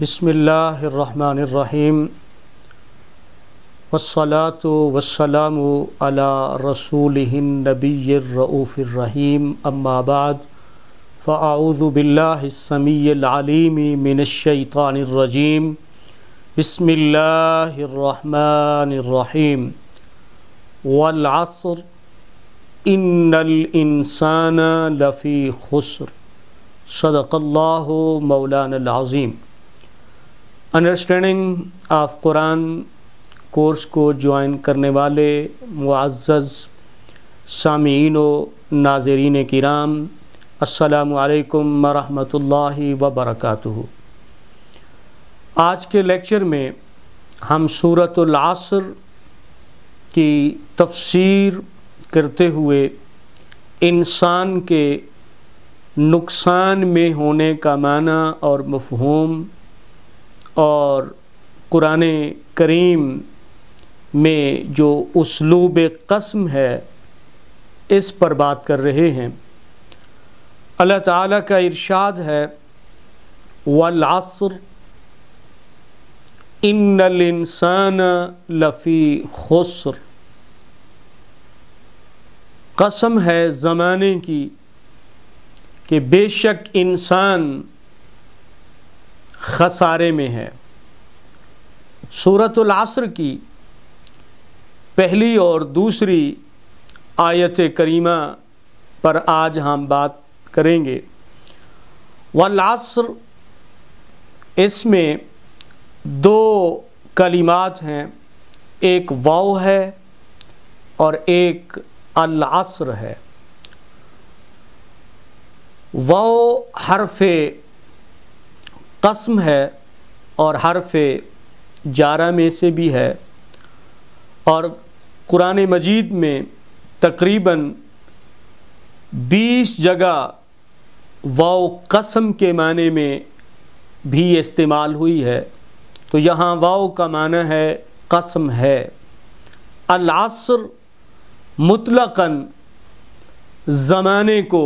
बसमीम वसलात वसलाम अला रसूल नबीरऊफ़िररहीम अम्माबाद फ़ाऊज़बिल्लासमीम मिनशैतानरजीम बसमीम वलसर इन्नसान लफ़ी खुसर सदक़ल्ला मौलान अज़ीम अंडरस्टैंडिंग ऑफ कुरान कोर्स को ज्वाइन करने वाले मुआज़ सामीन व नाजरीन कराम असलकम वरहि वबरक आज के लेक्चर में हम सूरतलासर की तफसीर करते हुए इंसान के नुकसान में होने का माना और मफहम और कुरान करीम में जो उसलूब कसम है इस पर बात कर रहे हैं अल्लाह ताला का इरशाद है वलासर इन्नल इंसान लफ़ी खुसर कसम है ज़माने की कि बेशक इंसान खसारे में है सूरतुल आसर की पहली और दूसरी आयत करीमा पर आज हम बात करेंगे वलासर इसमें दो कलिमात हैं एक वाव है और एक अलासर है वाव हरफ कसम है और हरफ जारा में से भी है और कुरान मजीद में तकरीबन 20 जगह वाओ कसम के माने में भी इस्तेमाल हुई है तो यहाँ वाओ का माना है कसम है अलासर मुतलकन ज़माने को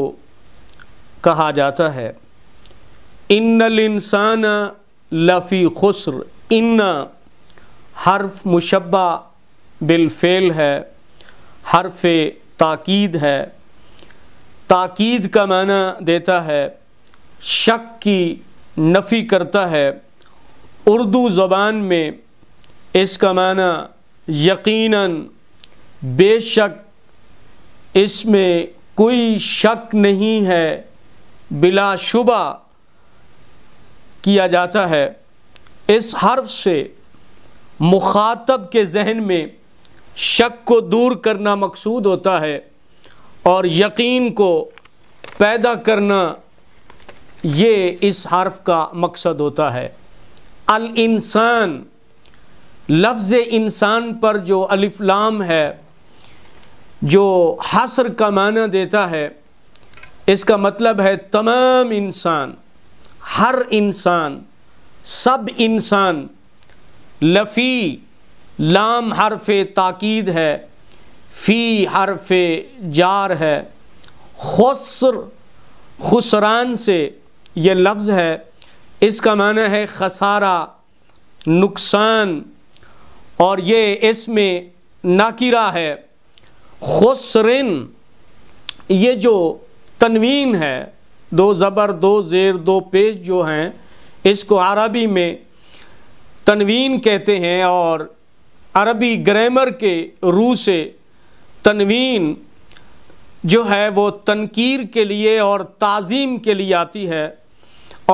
कहा जाता है इन्नल इंसान लफ़ी खुसर इन हर्फ मुशबा बिलफेल है हर्फ ताकीद है ताकीद का माना देता है शक की नफ़ी करता है उर्दू ज़बान में इसका माना यकीनन बेशक इसमें कोई शक नहीं है बिलाशुबा किया जाता है इस हर्फ से मुखातब के जहन में शक को दूर करना मकसूद होता है और यकीन को पैदा करना ये इस हर्फ का मकसद होता है अल इंसान लफ्ज़ इंसान पर जो अलिफ्लाम है जो हसर का माना देता है इसका मतलब है तमाम इंसान हर इंसान सब इंसान लफ़ी लाम हरफ ताकीद है फ़ी हरफ जार है खसर खुसरान से ये लफ्ज़ है इसका माना है खसारा नुकसान और ये इसमें नाकिरा है खसरन ये जो तनवीन है दो ज़बर दो ज़ेर दो पेश जो हैं इसको अरबी में तनवीन कहते हैं और अरबी ग्रामर के रू से तनवीन जो है वो तनकीर के लिए और ताज़ीम के लिए आती है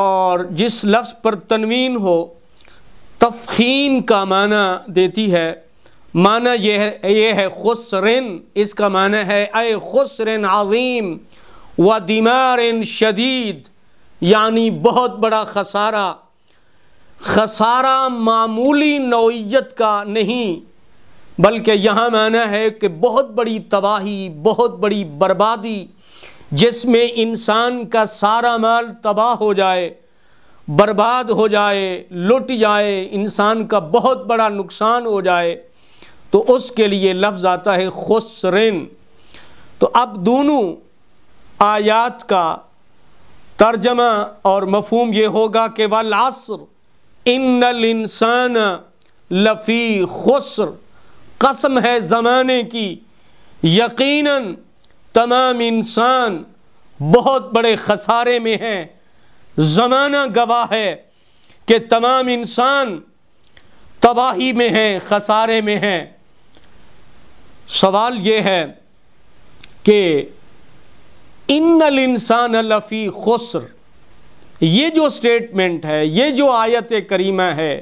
और जिस लफ्ज़ पर तनवीन हो तफ़ीन का माना देती है माना यह है ये है खुसरन इसका माना है ए खुसरन आज़ीम व दिमार शदीद यानी बहुत बड़ा खसारा खसारा मामूली नौयत का नहीं बल्कि यहाँ माना है कि बहुत बड़ी तबाही बहुत बड़ी बर्बादी जिसमें इंसान का सारा माल तबाह हो जाए बर्बाद हो जाए लुट जाए इंसान का बहुत बड़ा नुकसान हो जाए तो उसके लिए लफ्ज़ आता है खुसरन तो अब दोनों आयात का तर्जमा और मफहम यह होगा कि वल असर इन इंसान लफ़ी खुसर कसम है ज़माने की यकीनन तमाम इंसान बहुत बड़े खसारे में हैं ज़माना गवाह है कि तमाम इंसान तबाही में हैं खसारे में हैं सवाल ये है कि इन्नल इंसान लफ़ी खुसर ये जो स्टेटमेंट है ये जो आयत करीमा है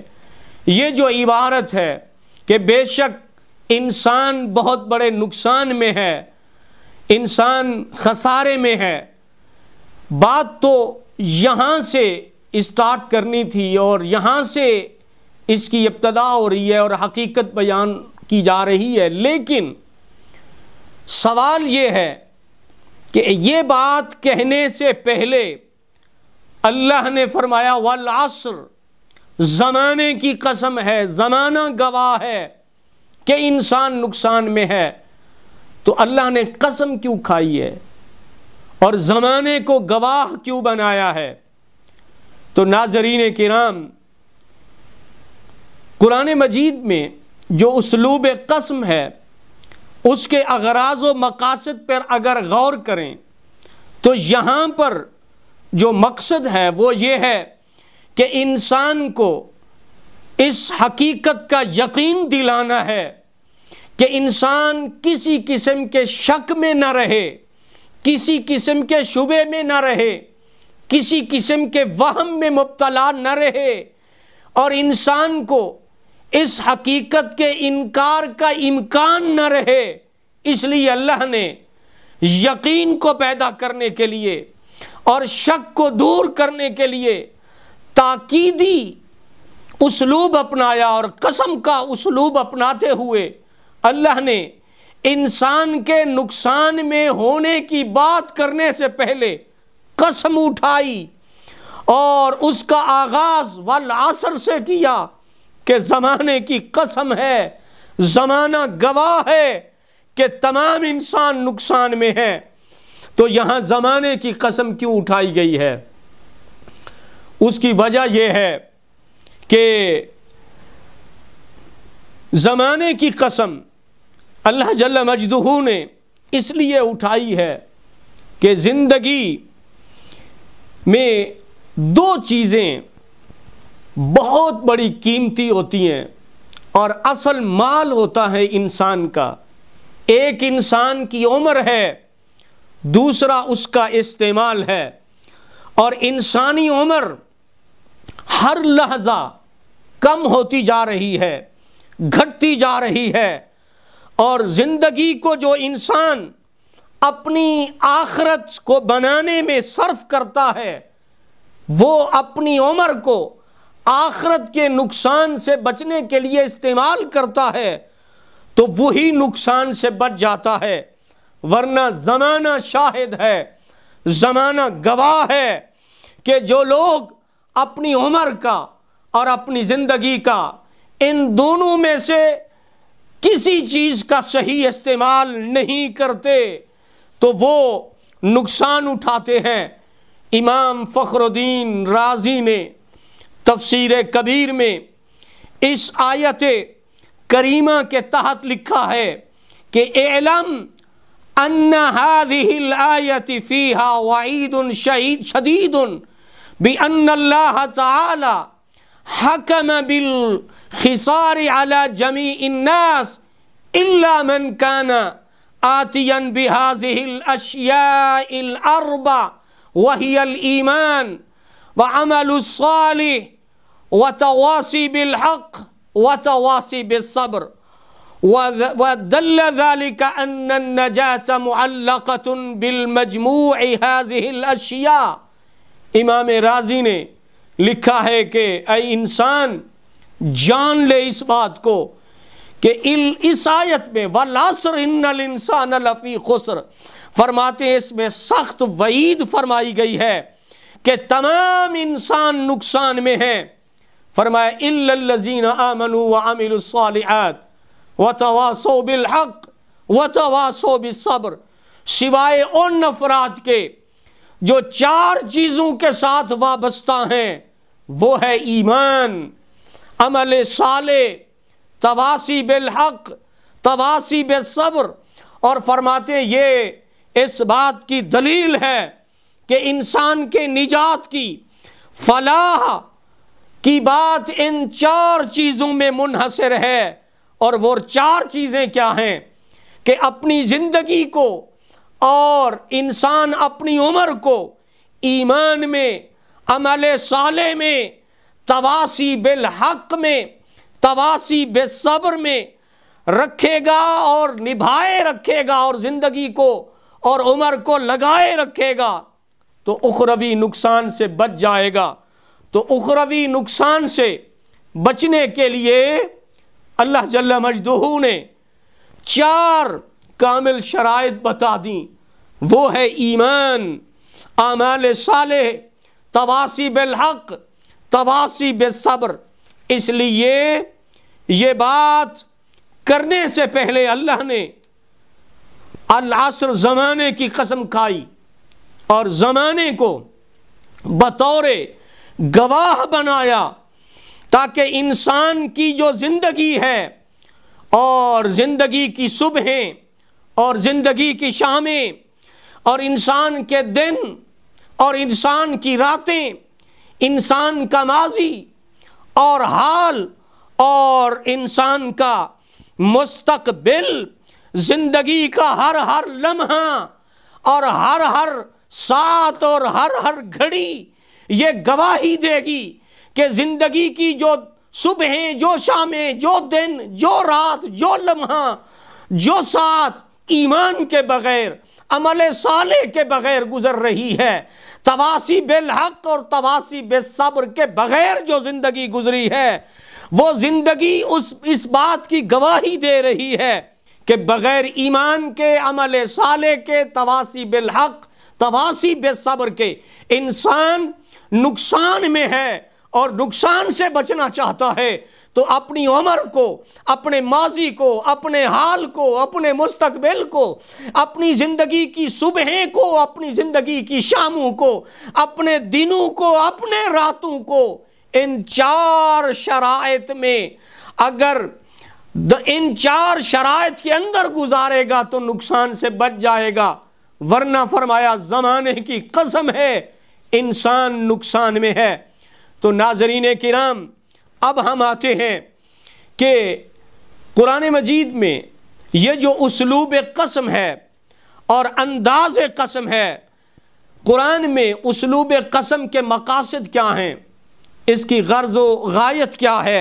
ये जो इबारत है कि बेशक इंसान बहुत बड़े नुकसान में है इंसान खसारे में है बात तो यहाँ से स्टार्ट करनी थी और यहाँ से इसकी इब्तदा हो रही है और हकीकत बयान की जा रही है लेकिन सवाल ये है कि ये बात कहने से पहले अल्लाह ने फरमाया वल आसर ज़माने की कसम है ज़माना गवाह है कि इंसान नुकसान में है तो अल्लाह ने कसम क्यों खाई है और ज़माने को गवाह क्यों बनाया है तो नाजरीन किराम कुरान मजीद में जो उसलूब कसम है उसके अगराज व मकासद पर अगर गौर करें तो यहाँ पर जो मकसद है वो ये है कि इंसान को इस हकीकत का यकीन दिलाना है कि इंसान किसी किस्म के शक में ना रहे किसी किस्म के शुबे में ना रहे किसी किस्म के वहम में मुबतला न रहे और इंसान को इस हकीकत के इनकार का इम्कान न रहे इसलिए अल्लाह ने यकीन को पैदा करने के लिए और शक को दूर करने के लिए ताकीदी उसलूब अपनाया और कसम का उसलूब अपनाते हुए अल्लाह ने इंसान के नुकसान में होने की बात करने से पहले कसम उठाई और उसका आगाज़ वल आसर से किया कि ज़माने की कसम है ज़माना गवाह है कि तमाम इंसान नुकसान में है तो यहाँ ज़माने की कसम क्यों उठाई गई है उसकी वजह यह है कि ज़माने की कसम अल्लाह जल मजदू ने इसलिए उठाई है कि ज़िंदगी में दो चीज़ें बहुत बड़ी कीमती होती हैं और असल माल होता है इंसान का एक इंसान की उम्र है दूसरा उसका इस्तेमाल है और इंसानी उम्र हर लहजा कम होती जा रही है घटती जा रही है और ज़िंदगी को जो इंसान अपनी आखरत को बनाने में सर्फ करता है वो अपनी उम्र को आखरत के नुकसान से बचने के लिए इस्तेमाल करता है तो वही नुकसान से बच जाता है वरना ज़माना शाहिद है ज़माना गवाह है कि जो लोग अपनी उम्र का और अपनी ज़िंदगी का इन दोनों में से किसी चीज़ का सही इस्तेमाल नहीं करते तो वो नुकसान उठाते हैं इमाम फ़खरुद्दीन राजी ने تفسیر کبیر میں اس آیت کریمہ کے تحت لکھا ہے کہ اعلم ان هذه الايه فيها وعيد شديد شديد بان الله تعالى حكم بالخسار على جميع الناس الا من كان آتيا بهذه الاشياء الاربع وهي الايمان وعمل الصالح वतवासी बिलहक वतवासी बिसब्र वदल ذلك أن इमाम राजी ने लिखा है कि अ इंसान जान ले इस बात को कि इस आयत में वलासर इन्नल इंसान लफ़ी खुसर फरमाते हैं इसमें सख्त वईद फरमाई गई है कि तमाम इंसान नुकसान में है फरमाया आमनु व व बिसब्र सिवाय उन अफराद के जो चार चीज़ों के साथ वाबस्ता हैं वो है ईमान अमल साल तवासी बिलहक तवासी बेसब्र और फरमाते ये इस बात की दलील है कि इंसान के निजात की फलाह की बात इन चार चीज़ों में मुनहसर है और वो चार चीज़ें क्या हैं कि अपनी ज़िंदगी को और इंसान अपनी उम्र को ईमान में अमल साले में तवासी बिलहक में तवासी बेसब्र में रखेगा और निभाए रखेगा और ज़िंदगी को और उम्र को लगाए रखेगा तो उखरवी नुकसान से बच जाएगा तो उखरवी नुकसान से बचने के लिए अल्लाह जल मजदू ने चार कामिल शराय बता दी वो है ईमान आमाल साल तवासी बिलहक तवासी बेसब्र इसलिए ये बात करने से पहले अल्लाह ने अलासर ज़माने की कसम खाई और ज़माने को बतौरे गवाह बनाया ताकि इंसान की जो ज़िंदगी है और ज़िंदगी की सुबहें और ज़िंदगी की शामें और इंसान के दिन और इंसान की रातें इंसान का माजी और हाल और इंसान का मुस्तकबिल ज़िंदगी का हर हर लम्हा और हर हर साथ और हर हर घड़ी ये गवाही देगी कि ज़िंदगी की जो सुबहें जो शामें जो दिन जो रात जो लम्हा जो साथ ईमान के बगैर अमल साले के बगैर गुजर रही है तवासी बेलहक और तवासी बेसब्र के बगैर जो ज़िंदगी गुजरी है वो ज़िंदगी उस इस बात की गवाही दे रही है कि बग़ैर ईमान के अमल साले के तवासी बिलहक तवासी बेसब्र के इंसान नुकसान में है और नुकसान से बचना चाहता है तो अपनी उम्र को अपने माजी को अपने हाल को अपने मुस्तकबिल को अपनी ज़िंदगी की सुबह को अपनी ज़िंदगी की शामों को अपने दिनों को अपने रातों को इन चार शरात में अगर द इन चार शरात के अंदर गुजारेगा तो नुकसान से बच जाएगा वरना फरमाया ज़माने की कसम है इंसान नुकसान में है तो नाजरीन किराम अब हम आते हैं कि कुरान मजीद में ये जो उसलूब कसम है और अंदाज कसम है कुरान में उसलूब कसम के मकासद क्या हैं इसकी गर्ज वायत क्या है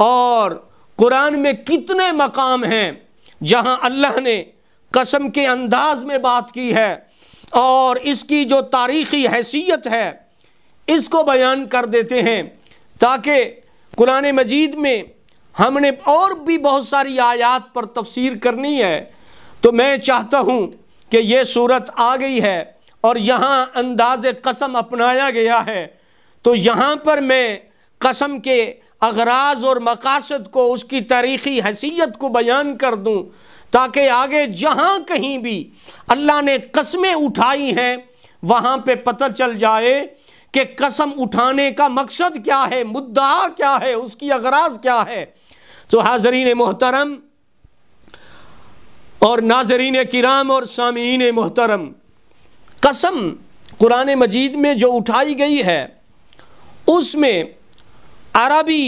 और कुरान में कितने मकाम हैं जहां अल्लाह ने कसम के अंदाज में बात की है और इसकी जो तारीख़ी हैसियत है इसको बयान कर देते हैं ताकि कुरान मजीद में हमने और भी बहुत सारी आयात पर तफसीर करनी है तो मैं चाहता हूँ कि ये सूरत आ गई है और यहाँ अंदाज कसम अपनाया गया है तो यहाँ पर मैं कसम के अगराज और मकासद को उसकी तारीख़ी हैसियत को बयान कर दूँ ताकि आगे जहाँ कहीं भी अल्लाह ने कस्में उठाई हैं वहाँ पे पता चल जाए कि कसम उठाने का मकसद क्या है मुद्दा क्या है उसकी अगराज क्या है तो हाजरीन मोहतरम और नाजरीन किराम और सामीन मोहतरम कसम कुरान मजीद में जो उठाई गई है उसमें अरबी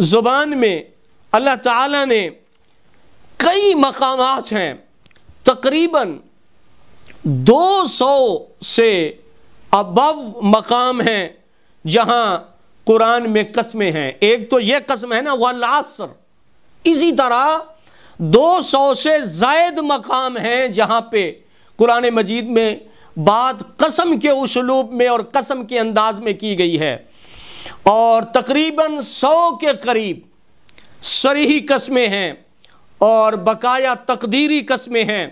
ज़ुबान में अल्लाह ताला ने कई मकाम हैं तकरीबन 200 से अबव मकाम हैं जहाँ कुरान में कस्में हैं एक तो यह कस्म है ना वसर इसी तरह 200 से जायद मकाम हैं जहाँ पे कुरान मजीद में बात कसम के उसलूब में और कसम के अंदाज में की गई है और तकरीबन सौ के करीब सरीही कस्में हैं और बकाया तकदीरी कस्में हैं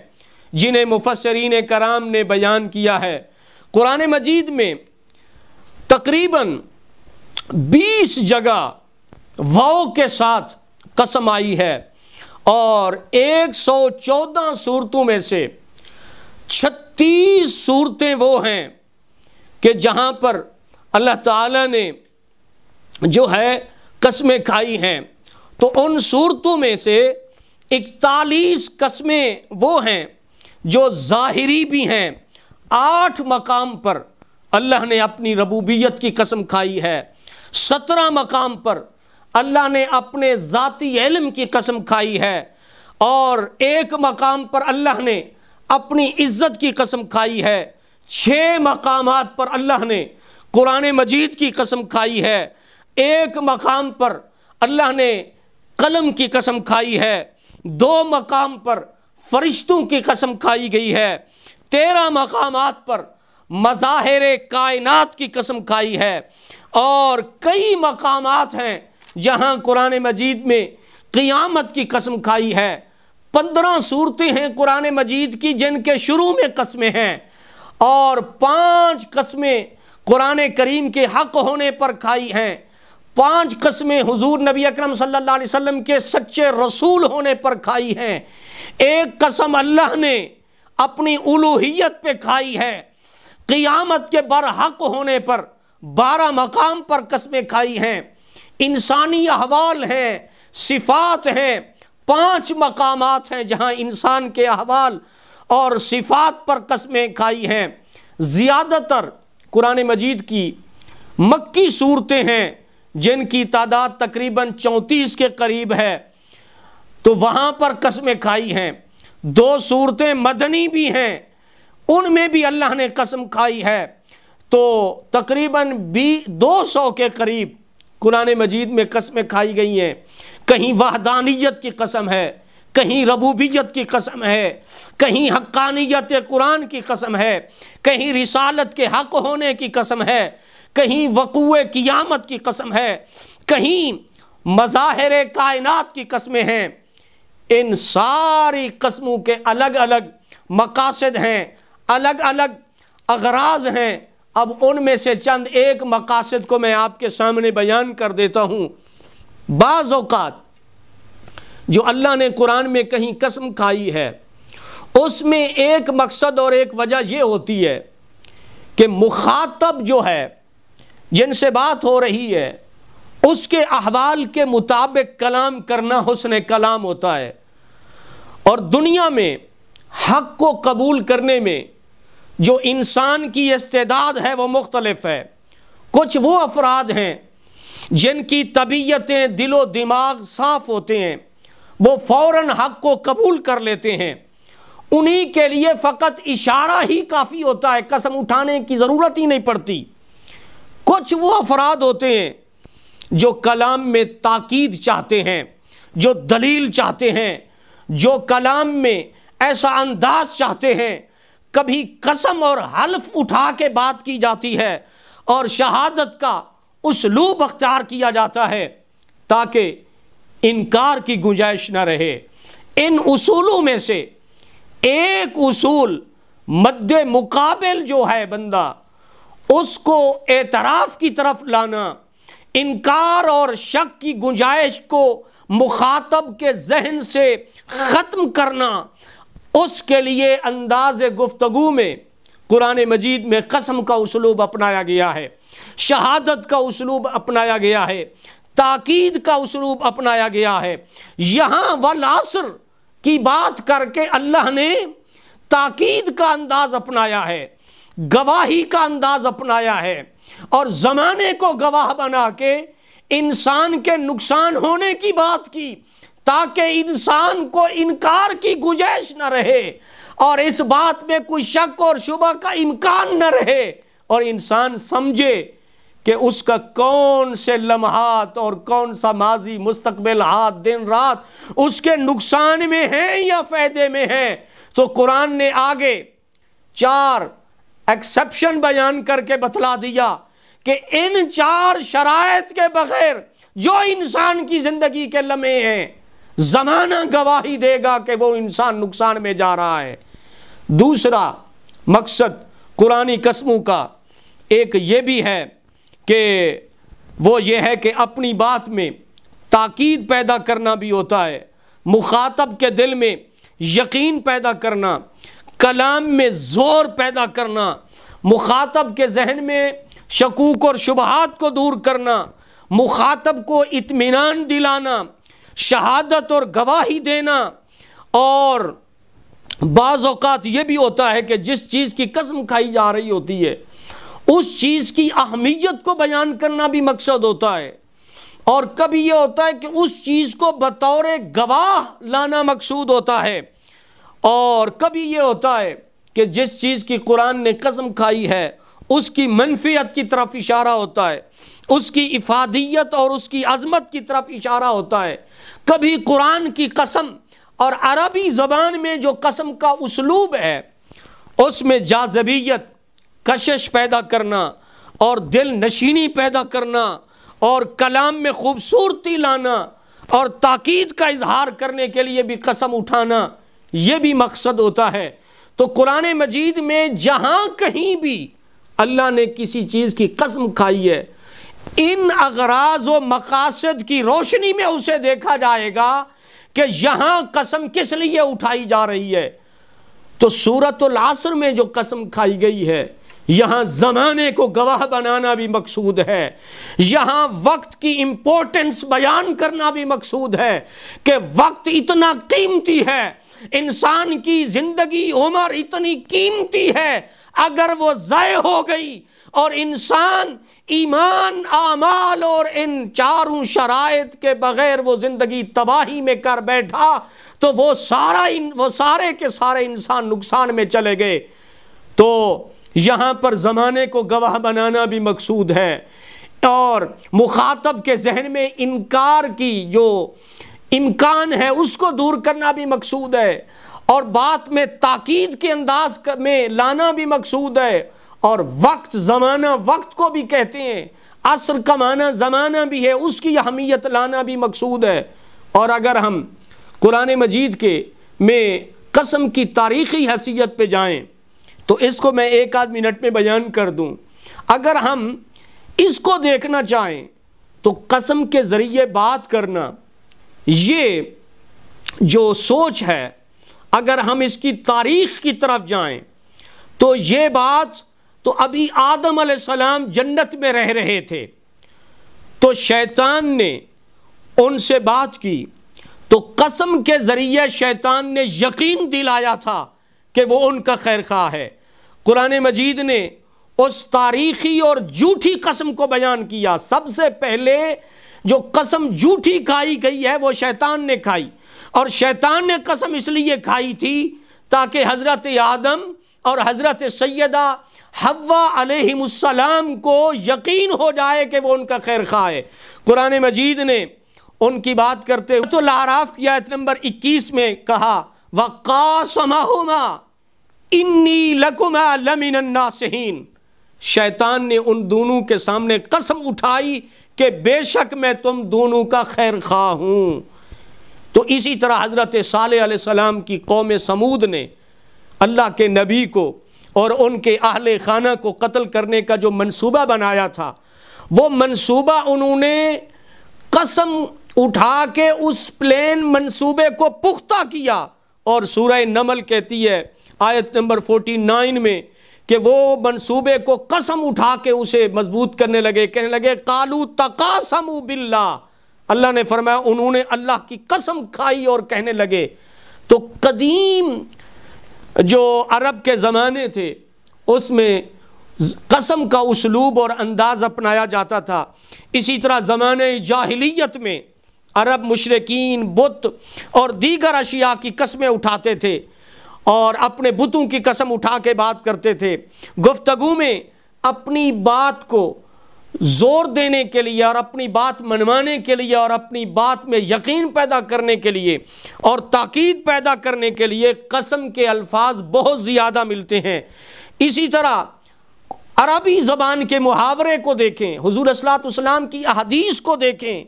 जिन्हें मुफसरीन कराम ने बयान किया है कुरान मजीद में तकरीबन बीस जगह वाओ के साथ कसम आई है और एक सौ चौदह सूरतों में से छत्तीस सूरतें वो हैं कि जहाँ पर अल्लाह ताला ने जो है कस्में खाई हैं तो उन सूरतों में से इकतालीस कस्में वो हैं जो ज़ाहरी भी हैं आठ मकाम पर अल्लाह ने अपनी रबूबियत की कसम खाई है सत्रह मकाम पर अल्लाह ने अपने ज़ाती इलम की कसम खाई है और एक मकाम पर अल्लाह ने अपनी इज़्ज़त की कसम खाई है छः मकाम पर अल्लाह ने कुरान मजीद की कसम खाई है एक मकाम पर अल्लाह ने कलम की कसम खाई है दो मकाम पर फरिश्तों की कसम खाई गई है तेरह मकाम पर मज़ाहिर कायनात की कसम खाई है और कई मकाम हैं जहाँ कुरान मजीद में क़ियामत की कसम खाई है पंद्रह सूरतें हैं कुरान मजीद की जिनके शुरू में कस्में हैं और पाँच कस्में कुरान करीम के हक होने पर खाई हैं पांच कस्में हुजूर नबी अकरम सल्लल्लाहु अलैहि वसल्लम के सच्चे रसूल होने पर खाई हैं एक कसम अल्लाह ने अपनी उलूहियत पे खाई है क़ियामत के बरहक होने पर बारह मकाम पर कस्में खाई हैं इंसानी अहवाल हैं सिफात हैं पांच मकामात हैं जहां इंसान के अहवाल और सिफात पर कस्में खाई हैं ज़्यादातर कुरान मजीद की मक्की सूरतें हैं जिनकी तादाद तकरीबन चौंतीस के करीब है तो वहाँ पर कसमें खाई हैं दो सूरतें मदनी भी हैं उनमें भी अल्लाह ने कसम खाई है तो तकरीबन बी दो सौ के करीब कुरान मजीद में कसमें खाई गई हैं कहीं वाहदानियत की कसम है कहीं रबूबियत की कसम है कहीं हक्कानियत कुरान की कसम है कहीं रिसालत के हक होने की कसम है कहीं वक़ू क़ियामत की कसम है कहीं मज़ाहरे कायनात की कस्में हैं इन सारी कस्मों के अलग अलग मकासद हैं अलग अलग अगराज हैं अब उनमें से चंद एक मकासद को मैं आपके सामने बयान कर देता हूँ बाज़ात जो अल्लाह ने कुरान में कहीं कसम खाई है उसमें एक मकसद और एक वजह यह होती है कि मुखातब जो है जिनसे बात हो रही है उसके अहवाल के मुताबिक कलाम करना हुसन कलाम होता है और दुनिया में हक को कबूल करने में जो इंसान की इस्तेदाद है वो मुख्तलफ है कुछ वो अफराद हैं जिनकी तबीयतें दिलो दिमाग साफ होते हैं वो फ़ौर हक को कबूल कर लेते हैं उन्हीं के लिए फ़कत इशारा ही काफ़ी होता है कसम उठाने की ज़रूरत ही नहीं पड़ती कुछ वो अफराद होते हैं जो कलाम में ताकीद चाहते हैं जो दलील चाहते हैं जो कलाम में ऐसा अंदाज चाहते हैं कभी कसम और हल्फ उठा के बात की जाती है और शहादत का उसलूब अख्तियार किया जाता है ताकि इनकार की गुंजाइश न रहे इन उसूलों में से एक उसूल मद्द मुकाबल जो है बंदा उसको एतराफ़ की तरफ लाना इनकार और शक की गुंजाइश को मुखातब के जहन से ख़त्म करना उसके लिए अंदाज गुफ्तु में कुरान मजीद में कसम का उसलूब अपनाया गया है शहादत का उसलूब अपनाया गया है ताकीद का उसलूब अपनाया गया है यहाँ वलासर की बात करके अल्लाह ने ताकीद का अंदाज़ अपनाया है गवाही का अंदाज अपनाया है और ज़माने को गवाह बना के इंसान के नुकसान होने की बात की ताकि इंसान को इनकार की गुंजाइश न रहे और इस बात में कोई शक और शुबा का इम्कान न रहे और इंसान समझे कि उसका कौन से लम्हात और कौन सा माजी मुस्तकबिल हाथ दिन रात उसके नुकसान में है या फ़ायदे में है तो कुरान ने आगे चार एक्सेप्शन बयान करके बतला दिया कि इन चार शरात के बगैर जो इंसान की ज़िंदगी के लम्हे हैं ज़माना गवाही देगा कि वो इंसान नुकसान में जा रहा है दूसरा मकसद कुरानी कस्मों का एक ये भी है कि वो ये है कि अपनी बात में ताकीद पैदा करना भी होता है मुखातब के दिल में यकीन पैदा करना कलाम में ज़ोर पैदा करना मुखातब के जहन में शकूक और शुबहत को दूर करना मुखातब को इत्मीनान दिलाना शहादत और गवाही देना और बाज़ात ये भी होता है कि जिस चीज़ की कसम खाई जा रही होती है उस चीज़ की अहमियत को बयान करना भी मकसद होता है और कभी यह होता है कि उस चीज़ को बतौर गवाह लाना मकसूद होता है और कभी ये होता है कि जिस चीज़ की कुरान ने कसम खाई है उसकी मनफियत की तरफ इशारा होता है उसकी इफादियत और उसकी अजमत की तरफ इशारा होता है कभी कुरान की कसम और अरबी ज़बान में जो कसम का उसलूब है उसमें जाजबियत कशिश पैदा करना और दिल नशीनी पैदा करना और कलाम में खूबसूरती लाना और ताक़द का इजहार करने के लिए भी कसम उठाना यह भी मकसद होता है तो कुरान मजीद में जहाँ कहीं भी अल्लाह ने किसी चीज़ की कसम खाई है इन अगराज व मकासद की रोशनी में उसे देखा जाएगा कि यहाँ कसम किस लिए उठाई जा रही है तो सूरत आसर में जो कसम खाई गई है यहाँ ज़माने को गवाह बनाना भी मकसूद है यहाँ वक्त की इम्पोर्टेंस बयान करना भी मकसूद है कि वक्त इतना कीमती है इंसान की ज़िंदगी उम्र इतनी कीमती है अगर वो जय हो गई और इंसान ईमान आमाल और इन चारों शरात के बग़ैर वो ज़िंदगी तबाही में कर बैठा तो वो सारा इन वो सारे के सारे इंसान नुकसान में चले गए तो यहाँ पर ज़माने को गवाह बनाना भी मकसूद है और मुखातब के जहन में इनकार की जो इम्कान है उसको दूर करना भी मकसूद है और बात में ताकीद के अंदाज में लाना भी मकसूद है और वक्त ज़माना वक्त को भी कहते हैं असर कमाना ज़माना भी है उसकी अहमियत लाना भी मकसूद है और अगर हम कुरान मजीद के में कसम की तारीखी हैसियत पर जाएँ तो इसको मैं एक आध मिनट में बयान कर दूं अगर हम इसको देखना चाहें तो कसम के ज़रिए बात करना ये जो सोच है अगर हम इसकी तारीख की तरफ जाएं तो ये बात तो अभी आदम सलाम जन्नत में रह रहे थे तो शैतान ने उनसे बात की तो कसम के ज़रिए शैतान ने यकीन दिलाया था कि वो उनका खैर खा है कुरान मजीद ने उस तारीखी और झूठी कसम को बयान किया सबसे पहले जो कसम झूठी खाई गई है वो शैतान ने खाई और शैतान ने कसम इसलिए खाई थी ताकि हज़रत आदम और हज़रत सैदा हवा अलैहिस्सलाम को यकीन हो जाए कि वो उनका खैर खा है कुरान मजीद ने उनकी बात करते हुए तो लाराफ की आयत नंबर 21 में कहा वक़ा समा इन्नी लकुमा नासहीन शैतान ने उन दोनों के सामने कसम उठाई कि बेशक मैं तुम दोनों का खैर खा हूँ तो इसी तरह हज़रत साल सलाम की कौम समूद ने अल्लाह के नबी को और उनके अहल खाना को कत्ल करने का जो मंसूबा बनाया था वो मंसूबा उन्होंने कसम उठा के उस प्लेन मंसूबे को पुख्ता किया और सूर नमल कहती है आयत नंबर 49 में कि वो मंसूबे को कसम उठा के उसे मजबूत करने लगे कहने लगे कालू तकासम बिल्ला अल्लाह ने फरमाया उन्होंने अल्लाह की कसम खाई और कहने लगे तो कदीम जो अरब के ज़माने थे उसमें कसम का उसलूब और अंदाज़ अपनाया जाता था इसी तरह ज़माने जाहिलियत में अरब मशरकिन बुत और दीगर अशिया की कस्में उठाते थे और अपने बुतों की कसम उठा के बात करते थे गुफ्तगु में अपनी बात को जोर देने के लिए और अपनी बात मनवाने के लिए और अपनी बात में यकीन पैदा करने के लिए और ताकीद पैदा करने के लिए कसम के अल्फाज बहुत ज़्यादा मिलते हैं इसी तरह अरबी ज़बान के मुहावरे को देखें हजूर असलात की अहदीस को देखें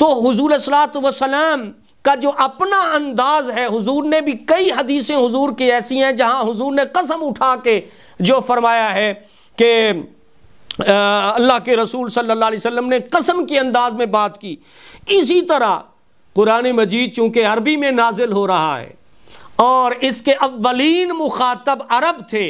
तो हजूर असलात वसलाम का जो अपना अंदाज है हुजूर ने भी कई हदीसें हुजूर की ऐसी हैं जहां हुजूर ने कसम उठा के जो फरमाया है कि अल्लाह के रसूल सल्लल्लाहु अलैहि वसल्लम ने कसम के अंदाज में बात की इसी तरह कुरान मजीद चूँकि अरबी में नाजिल हो रहा है और इसके अवलिन मुखातब अरब थे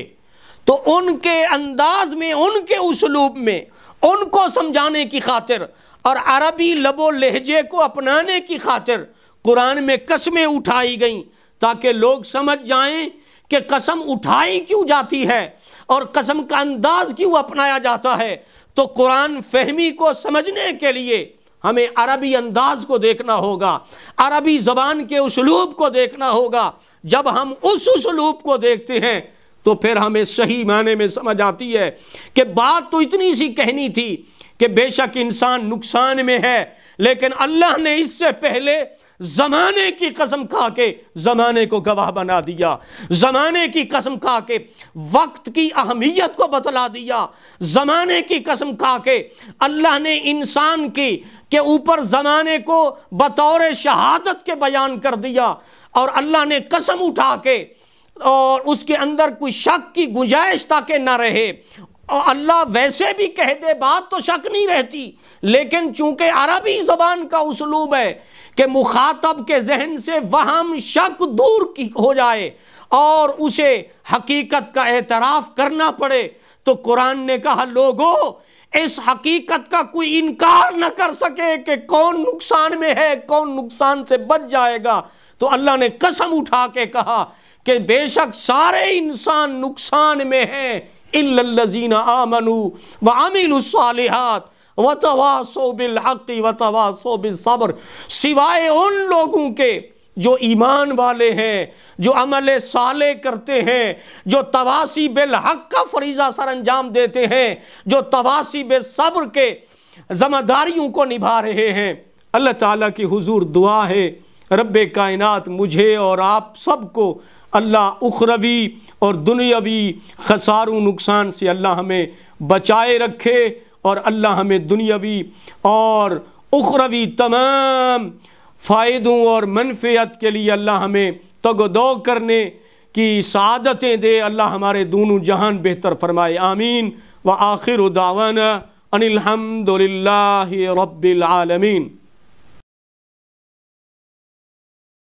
तो उनके अंदाज में उनके उसलूब में उनको समझाने की खातिर और अरबी लबो लहजे को अपनाने की खातिर कुरान में कस्में उठाई गईं ताकि लोग समझ जाएं कि कसम उठाई क्यों जाती है और कसम का अंदाज क्यों अपनाया जाता है तो कुरान फहमी को समझने के लिए हमें अरबी अंदाज को देखना होगा अरबी ज़बान के उसलूब को देखना होगा जब हम उस उसलूब को देखते हैं तो फिर हमें सही मायने में समझ आती है कि बात तो इतनी सी कहनी थी कि बेशक इंसान नुकसान में है लेकिन अल्लाह ने इससे पहले ज़माने की कसम खा के ज़माने को गवाह बना दिया ज़माने की कसम खा के वक्त की अहमियत को बतला दिया ज़माने की कसम खा के अल्लाह ने इंसान की के ऊपर ज़माने को बतौर शहादत के बयान कर दिया और अल्लाह ने कसम उठा के और उसके अंदर कोई शक की गुंजाइश ताकि ना रहे और अल्लाह वैसे भी कह दे बात तो शक नहीं रहती लेकिन चूंकि अरबी ज़बान का उसलूब है कि मुखातब के जहन से वहम शक दूर की हो जाए और उसे हकीकत का एतराफ़ करना पड़े तो कुरान ने कहा लोगों इस हकीकत का कोई इनकार न कर सके कि कौन नुकसान में है कौन नुकसान से बच जाएगा तो अल्लाह ने कसम उठा के कहा कि बेशक सारे इंसान नुकसान में हैं आमनु व व तवासो व तवासो सिवाय उन लोगों के जो ईमान वाले हैं जो अमल साले करते हैं जो तवासी हक का फरीज़ा सर अंजाम देते हैं जो तवासी सब्र के जमादारियों को निभा रहे हैं अल्लाह ताला की हुजूर दुआ है रब कायनात मुझे और आप सबको अल्लाह उखरवी और दुनियावी खसारू नुकसान से अल्लाह हमें बचाए रखे और अल्लाह हमें दुनियावी और उखरवी तमाम फ़ायदों और मनफियत के लिए अल्लाह हमें तगदो करने की सदतें दे अल्लाह हमारे दोनों जहान बेहतर फरमाए आमीन व आखिर दावाना अनिलहमदिल्ला रबालमीन